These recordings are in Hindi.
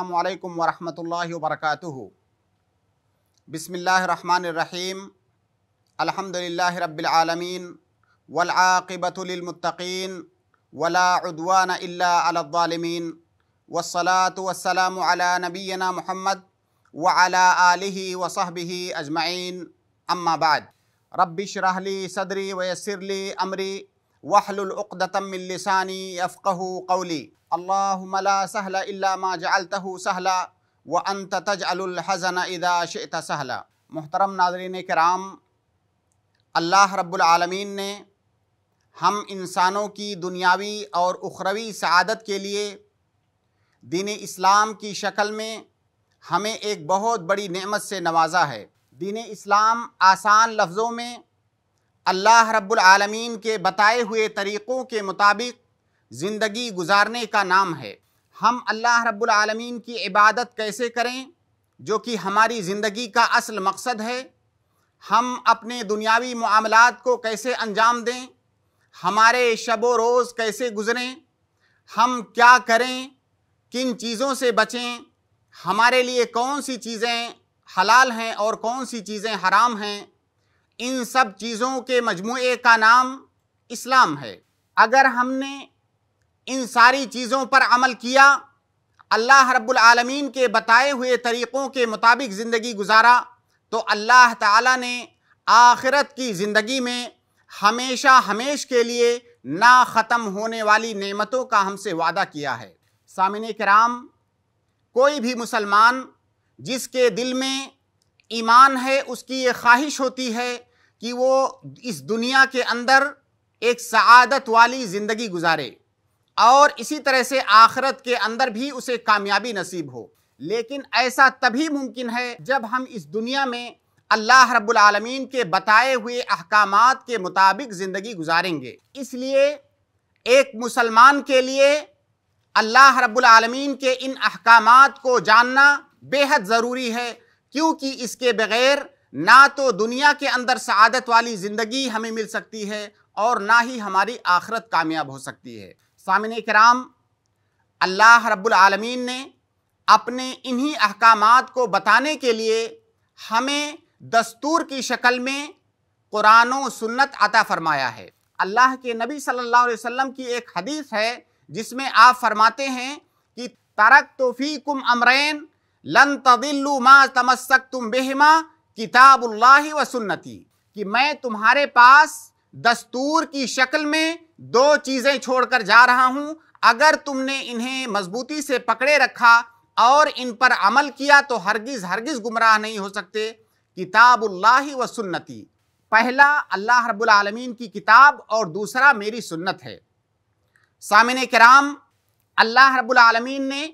السلام عليكم ورحمة الله وبركاته بسم الله الرحمن الرحيم الحمد لله رب العالمين والعاقبة للمتقين ولا عدوان إلا على الظالمين والصلاة والسلام على نبينا محمد وعلى آله وصحبه أجمعين أما بعد رب اشرح لي صدري ويسر لي أمري वहलुलतमिलसानी अफ़क़ कौली अल्लामला सहला इल्ला जलतह सहला व अनत तजअलहज़न इदा शत सहला मोहतरम नाजरीन कराम अल्लाह रब्लमीन ने हम इंसानों की दुनियावी और उखरवी सदत के लिए दीन इस्लाम की शक्ल में हमें एक बहुत बड़ी नमत से नवाजा है दीन इस्लाम आसान लफ्ज़ों में अल्लाह रब्बुल आलमीन के बताए हुए तरीक़ों के मुताबिक ज़िंदगी गुजारने का नाम है हम अल्लाह रब्बुल आलमीन की इबादत कैसे करें जो कि हमारी ज़िंदगी का असल मकसद है हम अपने दुनियावी मामलात को कैसे अंजाम दें हमारे शब रोज़ कैसे गुजरें हम क्या करें किन चीज़ों से बचें हमारे लिए कौन सी चीज़ें हलाल हैं और कौन सी चीज़ें हराम हैं इन सब चीज़ों के मजमू का नाम इस्लाम है अगर हमने इन सारी चीज़ों पर अमल किया अल्लाह रब्लम के बताए हुए तरीक़ों के मुताबिक ज़िंदगी गुजारा तो अल्लाह ताला ने आखिरत की ज़िंदगी में हमेशा हमेश के लिए ना ख़त्म होने वाली नेमतों का हमसे वादा किया है सामिन कराम कोई भी मुसलमान जिसके दिल में ईमान है उसकी ये ख्वाहिश होती है कि वो इस दुनिया के अंदर एक सआदत वाली ज़िंदगी गुजारे और इसी तरह से आखरत के अंदर भी उसे कामयाबी नसीब हो लेकिन ऐसा तभी मुमकिन है जब हम इस दुनिया में अल्लाह रब्लम के बताए हुए अहकाम के मुताबिक ज़िंदगी गुजारेंगे इसलिए एक मुसलमान के लिए अल्लाह रब्लम के इन अहकाम को जानना बेहद ज़रूरी है क्योंकि इसके बग़ैर ना तो दुनिया के अंदर सआदत वाली ज़िंदगी हमें मिल सकती है और ना ही हमारी आखरत कामयाब हो सकती है सामिन कराम अल्लाह रब्लमीन ने अपने इन्हीं अहकाम को बताने के लिए हमें दस्तूर की शक्ल में कुरान सुन्नत अता फ़रमाया है अल्लाह के नबी सल्लल्लाहु अलैहि वसल्लम की एक हदीस है जिसमें आप फरमाते हैं कि तरक तोफ़ी कुम अमरैन लन तदिल्लु मा तमस्क तुम बेहमा किताबुल्लाह व सुन्नति कि मैं तुम्हारे पास दस्तूर की शक्ल में दो चीज़ें छोड़कर जा रहा हूँ अगर तुमने इन्हें मजबूती से पकड़े रखा और इन पर अमल किया तो हरगिज़ हरगिज़ गुमराह नहीं हो सकते किताबुल्लाह व सुन्नति पहला अल्लाह रब्बुल आलमीन की किताब और दूसरा मेरी सुन्नत है सामिन कराम अल्लाह रब्बुल आलमीन ने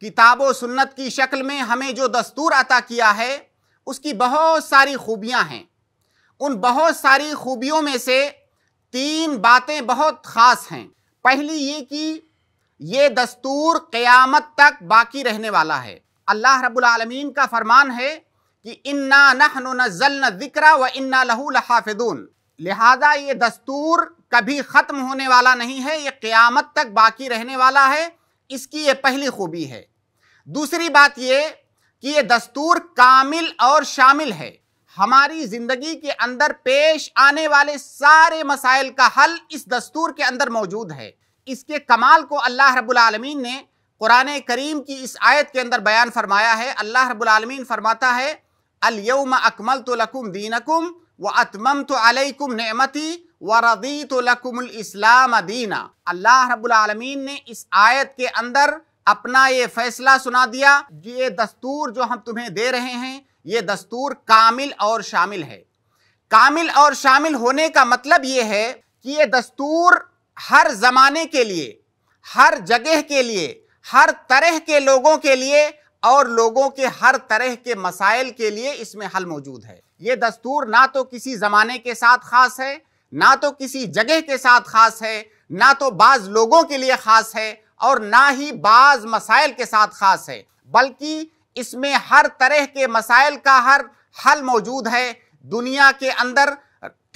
किताब व सुन्नत की शक्ल में हमें जो दस्तूर अता किया है उसकी बहुत सारी खूबियां हैं उन बहुत सारी खूबियों में से तीन बातें बहुत ख़ास हैं पहली ये कि ये दस्तूर क़यामत तक बाकी रहने वाला है अल्लाह रब्बुल रबालमीन का फरमान है कि इन्ना नहन नज़ल ज़िक्रा व इन्ना लहू लहाफिदून लिहाजा ये दस्तूर कभी ख़त्म होने वाला नहीं है ये क़यामत तक बाकी रहने वाला है इसकी ये पहली खूबी है दूसरी बात ये कि ये दस्तूर कामिल और शामिल है हमारी जिंदगी के अंदर पेश आने वाले सारे मसाइल का हल इस दस्तूर के अंदर मौजूद है इसके कमाल को अल्लाह रब्बुल आलमीन ने कुरान करीम की इस आयत के अंदर बयान फरमाया है अल्लाह रब्बुल आलमीन फरमाता है अलयम अकमल तो लकुम दीनकुम व अतमम तो अलकुम नमती व रदी तो लकुमल इस्लाम दीना अल्लाह रब्बुल आलमीन ने इस आयत के अंदर अपना ये फैसला सुना दिया ये दस्तूर जो हम तुम्हें दे रहे हैं ये दस्तूर कामिल और शामिल है कामिल और शामिल होने का मतलब ये है कि ये दस्तूर हर ज़माने के लिए हर जगह के लिए हर तरह के लोगों के लिए और लोगों के हर तरह के मसाइल के लिए इसमें हल मौजूद है ये दस्तूर ना तो किसी ज़माने के साथ ख़ास है ना तो किसी जगह के साथ ख़ास है ना तो बाज़ लोगों के लिए ख़ास है और ना ही बाज मसाइल के साथ ख़ास है बल्कि इसमें हर तरह के मसाइल का हर हल मौजूद है दुनिया के अंदर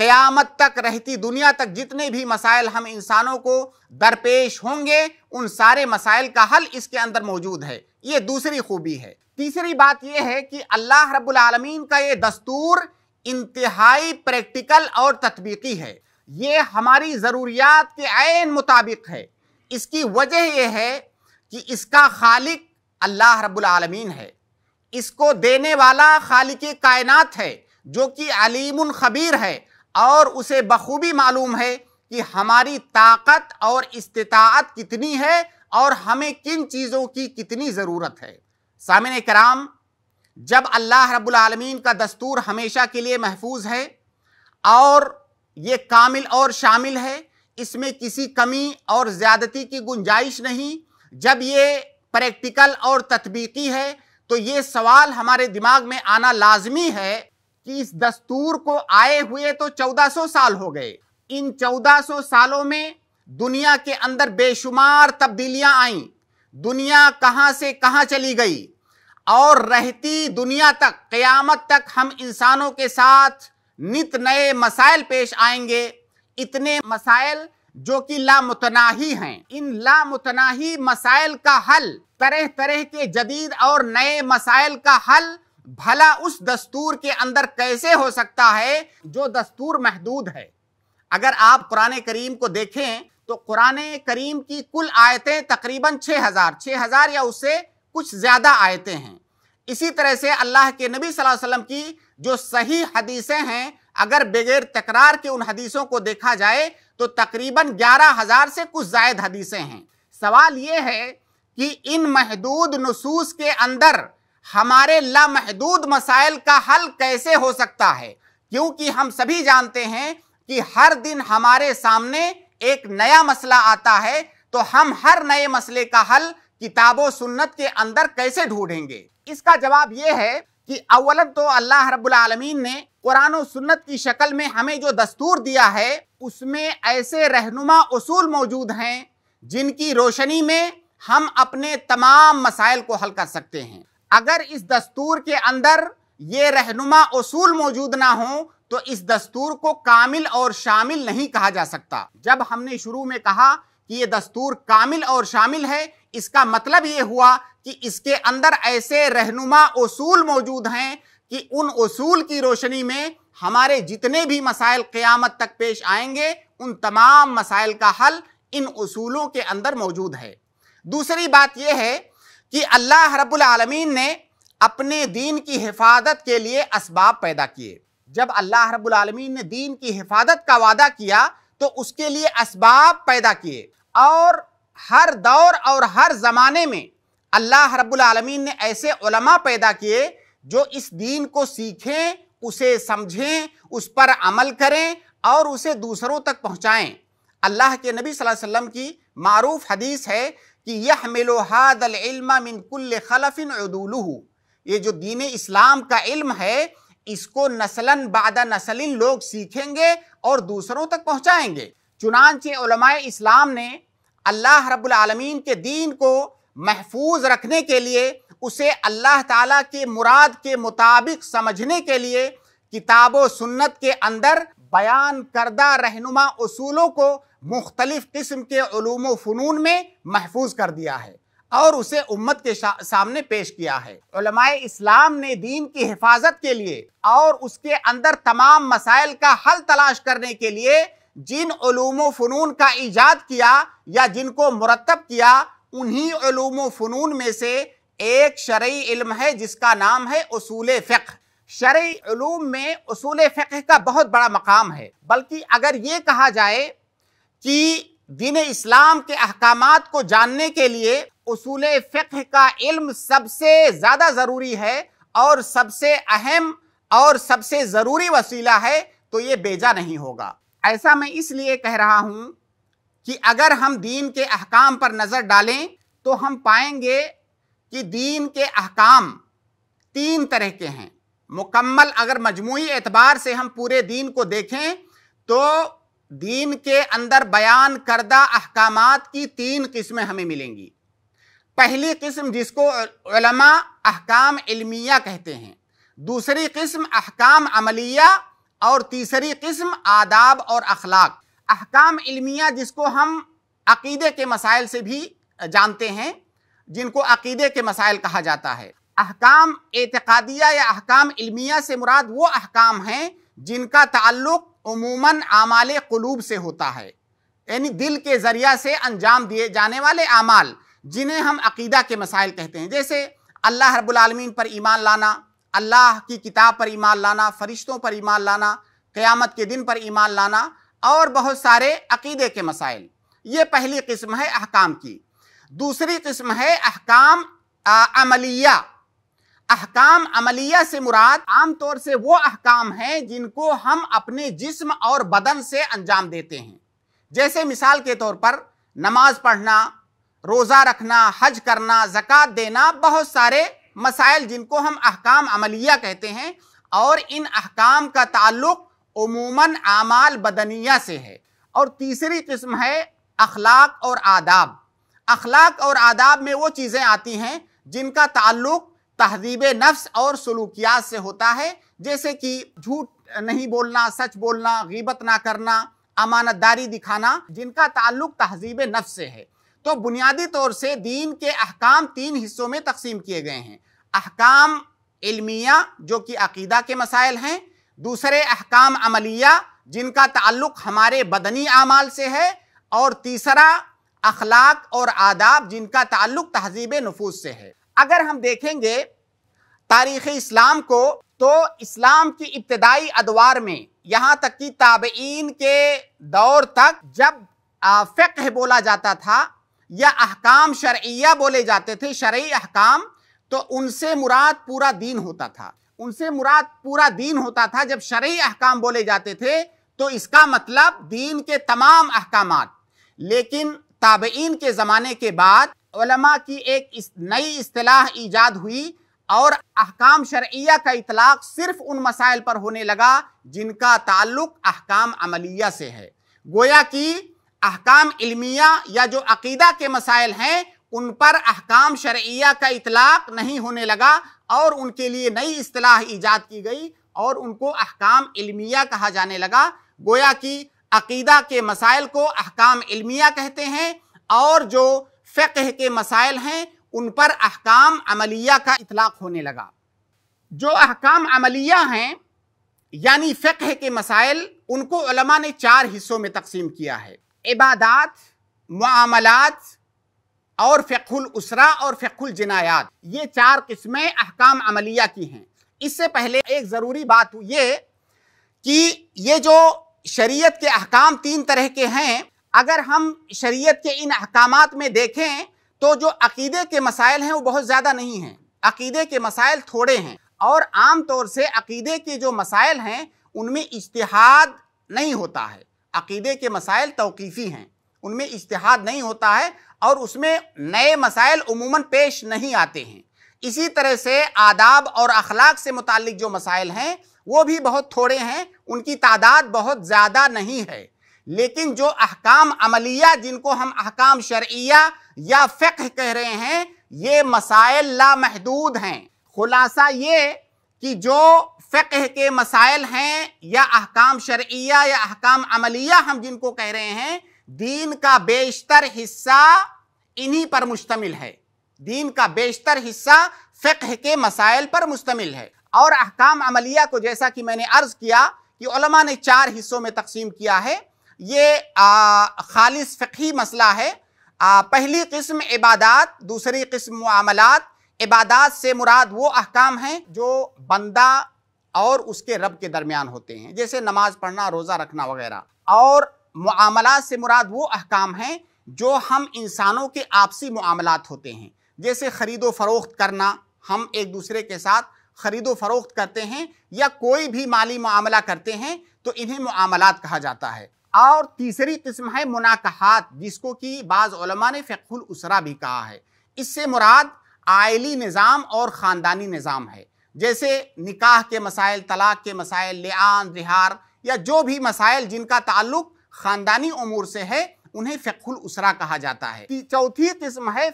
क़यामत तक रहती दुनिया तक जितने भी मसाइल हम इंसानों को दरपेश होंगे उन सारे मसाइल का हल इसके अंदर मौजूद है ये दूसरी खूबी है तीसरी बात यह है कि अल्लाह रब्बुल आलमीन का ये दस्तूर इंतहाई प्रैक्टिकल और तत्बीकी है ये हमारी ज़रूरियात के आन मुताबिक है इसकी वजह यह है कि इसका खालिक अल्लाह रब्बुल आलमीन है इसको देने वाला खालिक कायनात है जो कि अलीम खबीर है और उसे बखूबी मालूम है कि हमारी ताकत और इस्तात कितनी है और हमें किन चीज़ों की कितनी ज़रूरत है सामिन कराम जब अल्लाह रब्बुल आलमीन का दस्तूर हमेशा के लिए महफूज है और ये कामिल और शामिल है इसमें किसी कमी और ज़्यादती की गुंजाइश नहीं जब ये प्रैक्टिकल और तथबीकी है तो ये सवाल हमारे दिमाग में आना लाजमी है कि इस दस्तूर को आए हुए तो 1400 साल हो गए इन 1400 सालों में दुनिया के अंदर बेशुमार तब्दीलियां आईं दुनिया कहां से कहां चली गई और रहती दुनिया तक क़यामत तक हम इंसानों के साथ नित नए मसाइल पेश आएंगे इतने मसाइल जो कि लामतनाही हैं इन लामतनाही मसाइल का हल तरह तरह के जदीद और नए मसाइल का हल भला उस दस्तूर के अंदर कैसे हो सकता है जो दस्तूर महदूद है अगर आप कुरान करीम को देखें तो कुरान करीम की कुल आयतें तकरीबन छः हज़ार छः हज़ार या उससे कुछ ज़्यादा आयतें हैं इसी तरह से अल्लाह के नबी सल्लल्लाहु अलैहि वसल्लम की जो सही हदीसें हैं अगर बगैर तकरार के उन हदीसों को देखा जाए तो तकरीबन ग्यारह हज़ार से कुछ जायद हदीसें हैं सवाल ये है कि इन महदूद नसूस के अंदर हमारे लामहदूद मसाइल का हल कैसे हो सकता है क्योंकि हम सभी जानते हैं कि हर दिन हमारे सामने एक नया मसला आता है तो हम हर नए मसले का हल किताबो सुन्नत के अंदर कैसे ढूंढेंगे इसका जवाब यह है कि अवलन तो अल्लाह रब्बुल आलमीन ने कुरान और सुन्नत की शक्ल में हमें जो दस्तूर दिया है उसमें ऐसे रहनुमा असूल मौजूद हैं जिनकी रोशनी में हम अपने तमाम मसाइल को हल कर सकते हैं अगर इस दस्तूर के अंदर ये रहनुमा असूल मौजूद ना हो तो इस दस्तूर को कामिल और शामिल नहीं कहा जा सकता जब हमने शुरू में कहा कि ये दस्तूर कामिल और शामिल है इसका मतलब ये हुआ कि इसके अंदर ऐसे रहनुमा असूल मौजूद हैं कि उन उसूल की रोशनी में हमारे जितने भी मसाइल क़यामत तक पेश आएंगे उन तमाम मसाइल का हल इन उसूलों के अंदर मौजूद है दूसरी बात यह है कि अल्लाह रब्बुल आलमीन ने अपने दीन की हिफाजत के लिए असबाब पैदा किए जब अल्लाह रब्बुल आलमीन ने दीन की हिफाजत का वादा किया तो उसके लिए असबाब पैदा किए और हर दौर और हर ज़माने में अल्लाह रब्बुल आलमीन ने ऐसे पैदा किए जो इस दीन को सीखें उसे समझें उस पर अमल करें और उसे दूसरों तक पहुँचाएँ अल्लाह के नबी वसल्लम की मरूफ हदीस है कि यह मिलो हादलमा मिनकुल खलफिन उदूलू ये जो दीन इस्लाम का इल्म है इसको नसलन बादा नसलिन लोग सीखेंगे और दूसरों तक पहुँचाएँगे चुनानचे इस्लाम ने अल्लाह रब्बुल आलमीन के दीन को महफूज रखने के लिए उसे अल्लाह ताला के मुराद के मुताबिक समझने के लिए किताब व सुन्नत के अंदर बयान करदा रहनुमा असूलों को मुख्तलिफ़ किस्म के ूम फ़नून में महफूज कर दिया है और उसे उम्मत के सामने पेश किया है इस्लाम ने दीन की हिफाजत के लिए और उसके अंदर तमाम मसाइल का हल तलाश करने के लिए जिन ूम फ़नून का ईजाद किया या जिनको मुरतब किया उन्हीं ूम फ़नून में से एक शर्य इल्म है जिसका नाम है असूल फ़िक शर्म में असूल फ़िक का बहुत बड़ा मकाम है बल्कि अगर ये कहा जाए कि दिन इस्लाम के अहकाम को जानने के लिए असूल फ़िक का इल्म सबसे ज़्यादा ज़रूरी है और सबसे अहम और सबसे ज़रूरी वसीला है तो ये बेजा नहीं होगा ऐसा मैं इसलिए कह रहा हूँ कि अगर हम दीन के अहकाम पर नज़र डालें तो हम पाएंगे कि दीन के अहकाम तीन तरह के हैं मुकम्मल अगर मजमू एतबार से हम पूरे दीन को देखें तो दीन के अंदर बयान करदा अहकाम की तीन किस्में हमें मिलेंगी पहली किस्म जिसको अहकाम इलमिया कहते हैं दूसरी किस्म अहकाम अमलिया और तीसरी किस्म आदाब और अखलाक अहकाम इल्मिया जिसको हम अकीदे के मसाइल से भी जानते हैं जिनको अकीदे के मसाइल कहा जाता है अहकाम एतकादिया या अहकाम इल्मिया से मुराद वो अहकाम हैं जिनका ताल्लुक उमूमन आमाल कलूब से होता है यानी दिल के ज़रिया से अंजाम दिए जाने वाले आमाल जिन्हें हम अकीदा के मसाइल कहते हैं जैसे अल्लाह आलमीन पर ईमान लाना अल्लाह की किताब पर ईमान लाना फरिश्तों पर ईमान लाना क़यामत के दिन पर ईमान लाना और बहुत सारे अकीदे के मसाइल ये पहली किस्म है अहकाम की दूसरी किस्म है अहकाम अमलिया अहकाम अमलिया से मुराद आमतौर से वो अहकाम हैं जिनको हम अपने जिस्म और बदन से अंजाम देते हैं जैसे मिसाल के तौर पर नमाज पढ़ना रोज़ा रखना हज करना ज़क़़त देना बहुत सारे मसाइल जिनको हम अहकाम अमलिया कहते हैं और इन अहकाम का ताल्लुक़ उमूमन आमाल बदनिया से है और तीसरी किस्म है अखलाक और आदाब अखलाक और आदाब में वो चीज़ें आती हैं जिनका ताल्लुक तहजीब नफ्स और सलूकियात से होता है जैसे कि झूठ नहीं बोलना सच बोलना गीबत ना करना अमानतदारी दिखाना जिनका ताल्लुक तहजीब नफ्स से है तो बुनियादी तौर से दीन के अहकाम तीन हिस्सों में तकसीम किए गए हैं अहकाम इल्मिया जो कि अकीदा के मसाइल हैं दूसरे अहकाम अमलिया जिनका ताल्लुक हमारे बदनी आमाल से है और तीसरा अखलाक और आदाब जिनका ताल्लुक तहजीब नफूस से है अगर हम देखेंगे तारीख़ इस्लाम को तो इस्लाम की इब्तदाई अदवार में यहाँ तक कि ताबईन के दौर तक जब फ़िक्र बोला जाता था या अहकाम शर्या बोले जाते थे शर्य अहकाम तो उनसे मुराद पूरा दीन होता था उनसे मुराद पूरा दीन होता था जब शरी अहकाम बोले जाते थे तो इसका मतलब दीन के तमाम अहकाम लेकिन ताबेन के ज़माने के बाद की एक नई असलाह ईजाद हुई और अहकाम शर्या का इतलाक़ सिर्फ उन मसाइल पर होने लगा जिनका ताल्लुक अहकाम अमलिया से है गोया कि अहकाम इलमिया या जो अकीदा के मसाइल हैं उन पर अहकाम शर्या का इतलाक़ नहीं होने लगा और उनके लिए नई असलाह ईजाद की गई और उनको अहकाम इलमिया कहा जाने लगा गोया कि अकीदा के मसाइल को अहकाम इलमिया कहते हैं और जो फ़िकह के मसाइल हैं उन पर अहकाम अमलिया का इतलाक़ होने लगा जो अहकाम अमलिया हैं यानी फ़िकह के मसाइल उनको ने चार हिस्सों में तकसीम किया है इबादत मामलात और फ़ुल उसरा और फ़िकुल जनायात ये चार किस्में अहकाम अमलिया की हैं इससे पहले एक ज़रूरी बात ये कि ये जो शरीयत के अहकाम तीन तरह के हैं अगर हम शरीयत के इन अहकाम में देखें तो जो अकीदे के मसाइल हैं वो बहुत ज़्यादा नहीं हैं अकीदे के मसाइल थोड़े हैं और आम तौर से अकीदे के जो मसाइल हैं उनमें इश्तहाद नहीं होता है अकीदे के मसाइल तौकीफ़ी हैं उनमें इश्तहाद नहीं होता है और उसमें नए मसाइल उमूमन पेश नहीं आते हैं इसी तरह से आदाब और अखलाक से मुतल जो मसाइल हैं वो भी बहुत थोड़े हैं उनकी तादाद बहुत ज़्यादा नहीं है लेकिन जो अहकाम अमलिया जिनको हम अहकाम शर्या या फ़िक्र कह रहे हैं ये मसाइल लामहदूद हैं खुलासा ये कि जो फ़िक्र के मसाइल हैं या अहकाम शर्या या अहकाम अमलिया हम जिनको कह रहे हैं दीन का बेशतर हिस्सा इन्हीं पर मुश्तमिल है दीन का बेशतर हिस्सा फ़िक्ह के मसाइल पर मुश्तमिल है और अहकाम अमलिया को जैसा कि मैंने अर्ज़ किया कि उलमा ने चार हिस्सों में तकसीम किया है ये आ, खालिस फ़िकी मसला है आ, पहली किस्म इबादात दूसरी किस्म मामलात इबादात से मुराद वो अहकाम हैं जो बंदा और उसके रब के दरमियान होते हैं जैसे नमाज पढ़ना रोज़ा रखना वगैरह और मामला से मुराद वो अहकाम हैं जो हम इंसानों के आपसी मामलात होते हैं जैसे ख़रीदो फरोख्त करना हम एक दूसरे के साथ ख़रीदो फरोख्त करते हैं या कोई भी माली मामला करते हैं तो इन्हें मामलात कहा जाता है और तीसरी किस्म है मुनाकहात जिसको कि बाज़ा ने फ़ुल उसरा भी कहा है इससे मुराद आयली निज़ाम और ख़ानदानी निज़ाम है जैसे निकाह के मसाइल तलाक़ के मसाइल लेआन रिहार या जो भी मसाइल जिनका ताल्लुक़ खानदानी उमूर से है उन्हें फ़िकुल उसरा कहा जाता है चौथी किस्म है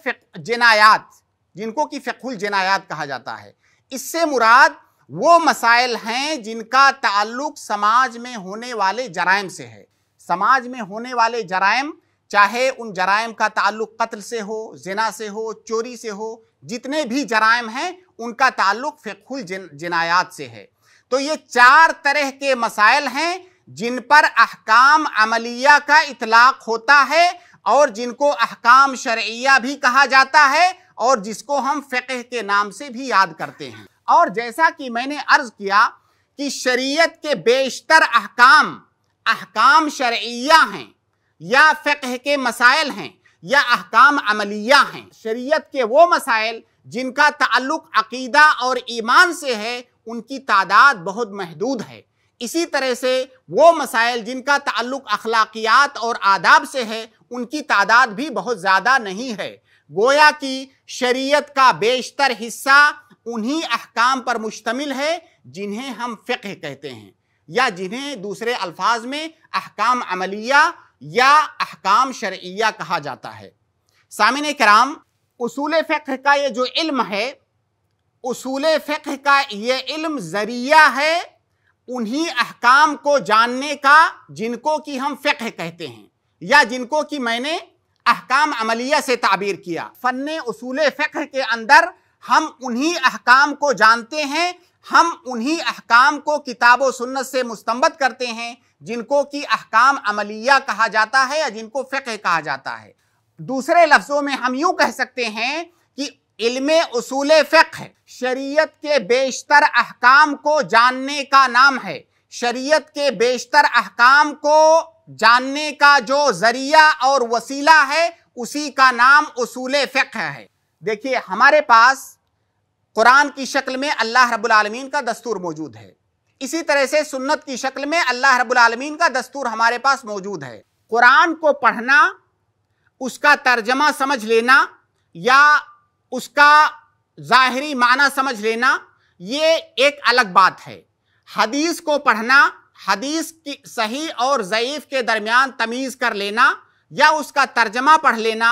जनायात जिनको कि फ़िकुल जनायात कहा जाता है इससे मुराद वो मसाइल हैं जिनका ताल्लुक समाज में होने वाले जराइम से है समाज में होने वाले जराइम चाहे उन जराइम का ताल्लुक कत्ल से हो जना से हो चोरी से हो जितने भी जराइम हैं उनका ताल्लुक फ़िकुल जनायात से है तो ये चार तरह के मसाइल हैं जिन पर अहकाम अमलिया का इतलाक होता है और जिनको अहकाम शर्या भी कहा जाता है और जिसको हम फ़िक़ह के नाम से भी याद करते हैं और जैसा कि मैंने अर्ज़ किया कि शरीयत के बेशतर अहकाम अहकाम शर्या हैं या फ़िक़ह के मसाइल हैं या अहकाम अमलिया हैं शरीयत के वो मसाइल जिनका ताल्लुक अकीदा और ईमान से है उनकी तादाद बहुत महदूद है इसी तरह से वो मसाइल जिनका ताल्लुक अखलाकियात और आदाब से है उनकी तादाद भी बहुत ज़्यादा नहीं है गोया कि शरीयत का बेशतर हिस्सा उन्हीं अहकाम पर मुश्तमिल है जिन्हें हम फ़िक्र कहते हैं या जिन्हें दूसरे अल्फाज में अहकाम अमलिया या अहकाम शरिया कहा जाता है सामिन कराम उसूल फ़िक्र का ये जो इल्म है उसूल फ़िक्र का ये इल्म ज़रिया है उन्हीं अहकाम को जानने का जिनको कि हम फ़िक्र कहते हैं या जिनको कि मैंने अहकाम अमलिया से ताबीर किया फ़न उसूल फ़िक्र के अंदर हम उन्हीं अहकाम को जानते हैं हम उन्हीं अहकाम को किताब व सुन्नत से मुस्तमद करते हैं जिनको कि अहकाम अमलिया कहा जाता है या जिनको फ़िक्र कहा जाता है दूसरे लफ्ज़ों में हम यूँ कह सकते हैं कि इल्म उसूल फ़िक है शरीयत के बेशतर अहकाम को जानने का नाम है शरीयत के बेशतर अहकाम को जानने का जो ज़रिया और वसीला है उसी का नाम उसूल फ़िक्र है देखिए हमारे पास कुरान की शक्ल में अल्लाह रब्बुल आलमीन का दस्तूर मौजूद है इसी तरह से सुन्नत की शक्ल में अल्लाह रब्बुल आलमीन का दस्तूर हमारे पास मौजूद है कुरान को पढ़ना उसका तर्जमा समझ लेना या उसका ज़ाहरी माना समझ लेना ये एक अलग बात है हदीस को पढ़ना हदीस की सही और ज़यीफ़ के दरमियान तमीज़ कर लेना या उसका तर्जमा पढ़ लेना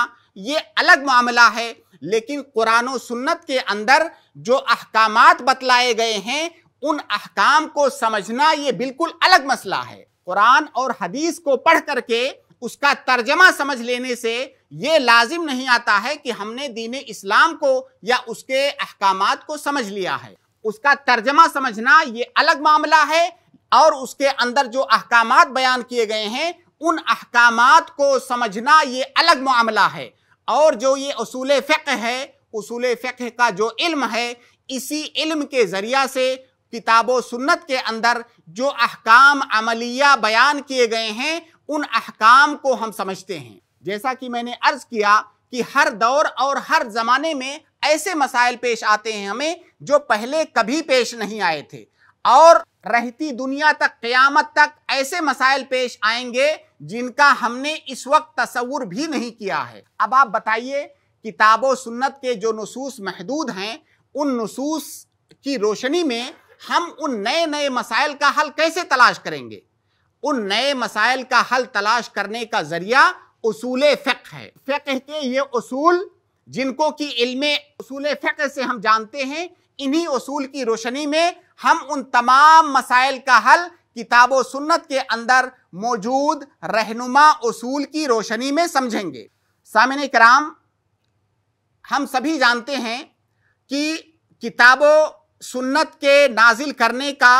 ये अलग मामला है लेकिन कुरान सुन्नत के अंदर जो अहकाम बतलाए गए हैं उन अहकाम को समझना ये बिल्कुल अलग मसला है कुरान और हदीस को पढ़ करके उसका तर्जमा समझ लेने से ये लाजिम नहीं आता है कि हमने दीन इस्लाम को या उसके अहकाम को समझ लिया है उसका तर्जमा समझना ये अलग मामला है और उसके अंदर जो अहकाम बयान किए गए हैं उन अहकाम को समझना ये अलग मामला है और जो ये असूल फ़िक है असूल फ़िक का जो इल्म है इसी इल्म के ज़रिया से किताब सुन्नत के अंदर जो अहकाम अमलिया बयान किए गए हैं उन अहकाम को हम समझते हैं जैसा कि मैंने अर्ज किया कि हर दौर और हर ज़माने में ऐसे मसाइल पेश आते हैं हमें जो पहले कभी पेश नहीं आए थे और रहती दुनिया तक क़यामत तक ऐसे मसाइल पेश आएंगे जिनका हमने इस वक्त तस्वुर भी नहीं किया है अब आप बताइए किताबो सुन्नत के जो नसूस महदूद हैं उन नसूस की रोशनी में हम उन नए नए मसाइल का हल कैसे तलाश करेंगे उन नए मसाइल का हल तलाश करने का जरिया उसूल फ़िक है फ़िक के ये उसूल जिनको कि इल्म उसूल फ़िक से हम जानते हैं इन्हीं उसूल की रोशनी में हम उन तमाम मसाइल का हल किताब सुन्नत के अंदर मौजूद रहनुमा उसूल की रोशनी में समझेंगे सामिन कराम हम सभी जानते हैं कि किताब सुन्नत के नाजिल करने का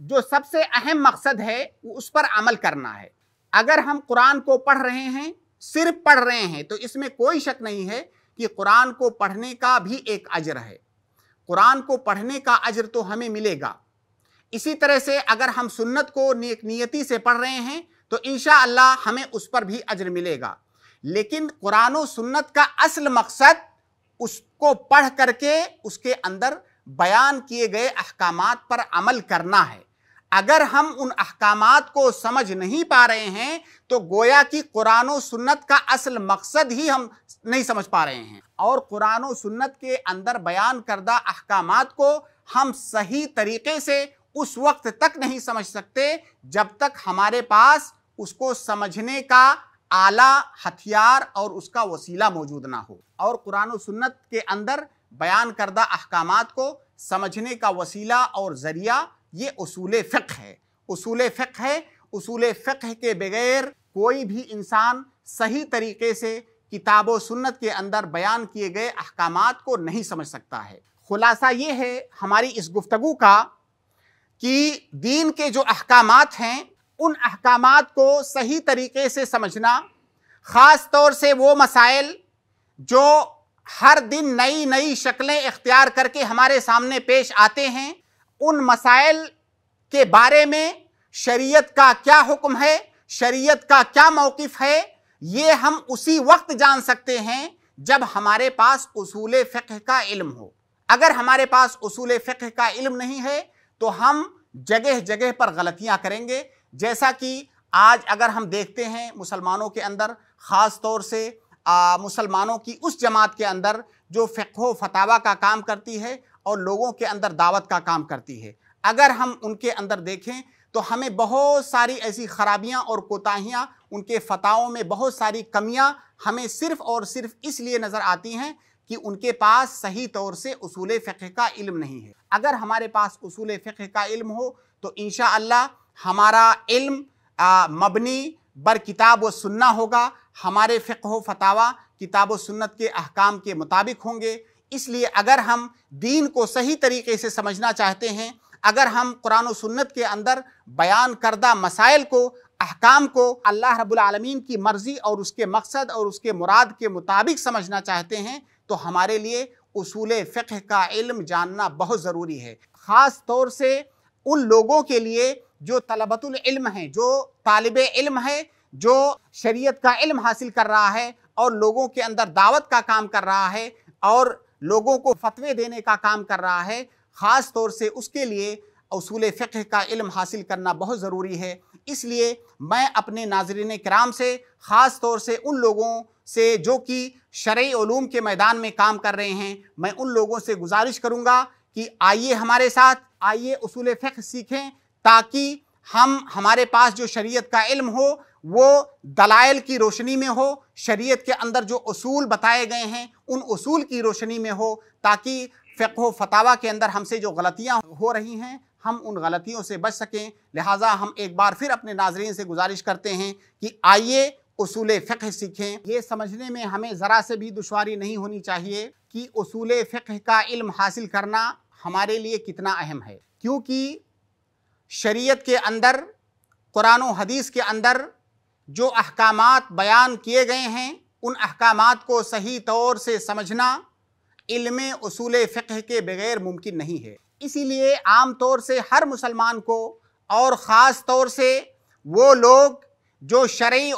जो सबसे अहम मकसद है उस पर अमल करना है अगर हम कुरान को पढ़ रहे हैं सिर्फ पढ़ रहे हैं तो इसमें कोई शक नहीं है कि कुरान को पढ़ने का भी एक अजर है कुरान को पढ़ने का अजर तो हमें मिलेगा इसी तरह से अगर हम सुन्नत को नेक नियति से पढ़ रहे हैं तो इन हमें उस पर भी अजर मिलेगा लेकिन कुरान सुन्नत का असल मकसद उसको पढ़ करके उसके अंदर बयान किए गए अहकाम पर अमल करना है अगर हम उन अहकाम को समझ नहीं पा रहे हैं तो गोया की कुरान सुन्नत का असल मकसद ही हम नहीं समझ पा रहे हैं और कुरान सुन्नत के अंदर बयान करदा अहकाम को हम सही तरीके से उस वक्त तक नहीं समझ सकते जब तक हमारे पास उसको समझने का आला हथियार और उसका वसीला मौजूद ना हो और कुरान सुन्नत के अंदर बयान करदा अहकाम को समझने का वसीला और ज़रिया ये असूल फ़िक है असूल फ़िक है असूल फ़िक के बगैर कोई भी इंसान सही तरीके से किताब व सुन्नत के अंदर बयान किए गए अहकाम को नहीं समझ सकता है खुलासा ये है हमारी इस गुफ्तु का कि दीन के जो अहकाम हैं उन अहकाम को सही तरीके से समझना ख़ास तौर से वो मसाइल जो हर दिन नई नई शक्लें इख्तियार करके हमारे सामने पेश आते हैं उन मसाइल के बारे में शरीयत का क्या हुक्म है शरीयत का क्या मौकफ है ये हम उसी वक्त जान सकते हैं जब हमारे पास उसूल फ़िक्र का इल्म हो अगर हमारे पास उसूल फ़िक्र का इल्म नहीं है तो हम जगह जगह पर गलतियां करेंगे जैसा कि आज अगर हम देखते हैं मुसलमानों के अंदर ख़ास तौर से मुसलमानों की उस जमात के अंदर जो फ़िक्ो फतावा का काम करती है और लोगों के अंदर दावत का काम करती है अगर हम उनके अंदर देखें तो हमें बहुत सारी ऐसी खराबियां और कोताहियां उनके फताओं में बहुत सारी कमियां हमें सिर्फ और सिर्फ इसलिए नज़र आती हैं कि उनके पास सही तौर से असूल फ़िक्र का इल्म नहीं है अगर हमारे पास असूल फ़िक्र का इल्म हो तो इन हमारा इल्म आ, मबनी बर किताब व सुन्ना होगा हमारे फ़िक्र फतावा किताब व सुन्नत के अहकाम के मुताबिक होंगे इसलिए अगर हम दीन को सही तरीके से समझना चाहते हैं अगर हम कुरान सुन्नत के अंदर बयान करदा मसाइल को अहकाम को अल्लाह रब्बुल आलमीन की मर्ज़ी और उसके मकसद और उसके मुराद के मुताबिक समझना चाहते हैं तो हमारे लिए उसूल फ़िक्र का इल्म जानना बहुत ज़रूरी है ख़ास तौर से उन लोगों के लिए जो तलबतुल इल्म हैं जो तालब इल्म है जो शरीयत का इल्म हासिल कर रहा है और लोगों के अंदर दावत का काम कर रहा है और लोगों को फतवे देने का काम कर रहा है ख़ास तौर से उसके लिए असूल फ़िक्र का इल्म हासिल करना बहुत ज़रूरी है इसलिए मैं अपने नाजरन कराम से ख़ास तौर से उन लोगों से जो कि शर्म के मैदान में काम कर रहे हैं मैं उन लोगों से गुजारिश करूँगा कि आइए हमारे साथ आइए असूल फ़िक्र सीखें ताकि हम हमारे पास जो शरीयत का इल्म हो वो दलाइल की रोशनी में हो शरीयत के अंदर जो असूल बताए गए हैं उन असूल की रोशनी में हो ताकि व फतावा के अंदर हमसे जो गलतियाँ हो रही हैं हम उन गलतियों से बच सकें लिहाजा हम एक बार फिर अपने नाजरन से गुजारिश करते हैं कि आइए असूल फ़िक्र सीखें ये समझने में हमें ज़रा से भी दुशारी नहीं होनी चाहिए कि असूल फ़िक्र का इल्म हासिल करना हमारे लिए कितना अहम है क्योंकि शरीयत के अंदर कुरान हदीस के अंदर जो अहकाम बयान किए गए हैं उन अहकाम को सही तौर से समझना इल्म असूल फ़िक्र के बगैर मुमकिन नहीं है इसीलिए आम तौर से हर मुसलमान को और ख़ास तौर से वो लोग जो शर्य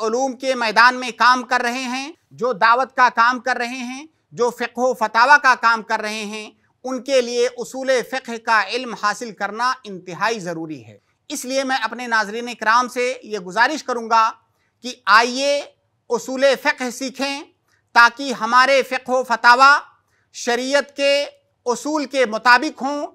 के मैदान में काम कर रहे हैं जो दावत का काम कर रहे हैं जो फ़िक्र फतावा का काम कर रहे हैं उनके लिए असूल फ़िक्र का इल्म हासिल करना इंतहाई ज़रूरी है इसलिए मैं अपने नाजरन कराम से ये गुजारिश करूँगा कि आइए असूल फ़िक सीखें ताकि हमारे फ़िक्र फतावा शरीयत के असूल के मुताबिक हों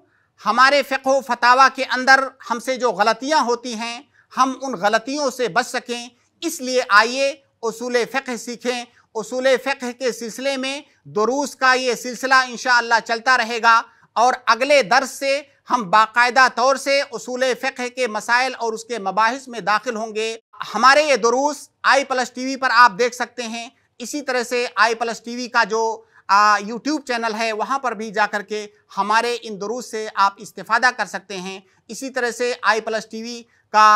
हमारे फ़ो फतावा के अंदर हमसे जो गलतियाँ होती हैं हम उन गलतियों से बच सकें इसलिए आइए असूल फ़िक्र सीखें असूल फ़िक्र के सिलसिले में दरूस का ये सिलसिला इन चलता रहेगा और अगले दर्ज से हम बाकायदा तौर से असूल फ़िक्र के मसाइल और उसके मबास में दाखिल होंगे हमारे ये दरूस आई प्लस टी वी पर आप देख सकते हैं इसी तरह से आई प्लस टी वी का जो यूट्यूब चैनल है वहाँ पर भी जा कर के हमारे इन दरूस से आप इस्ता कर सकते हैं इसी तरह से आई प्लस टी वी का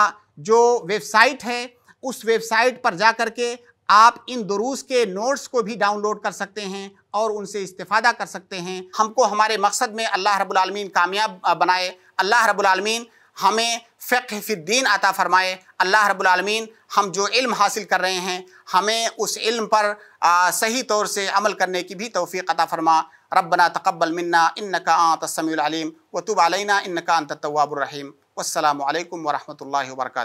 जो वेबसाइट है उस वेबसाइट पर जा कर के आप इन दुरूस के नोट्स को भी डाउनलोड कर सकते हैं और उनसे इस्तेफादा कर सकते हैं हमको हमारे मकसद में अल्लाह रबालमीन कामयाब बनाए अल्लाह रबालमीन हमें फ़िक फ़िद्दीन अता फ़रमाए अल्लाह रबालमीन हम जो इल्म हासिल कर रहे हैं हमें उस इल्म पर आ, सही तौर से अमल करने की भी तोफ़ी अता फ़रमा रबना तकबल मन्ना इन का तसमीम वतुब अलैना इन का तवाबरहीम वालकम वरहमल वर्का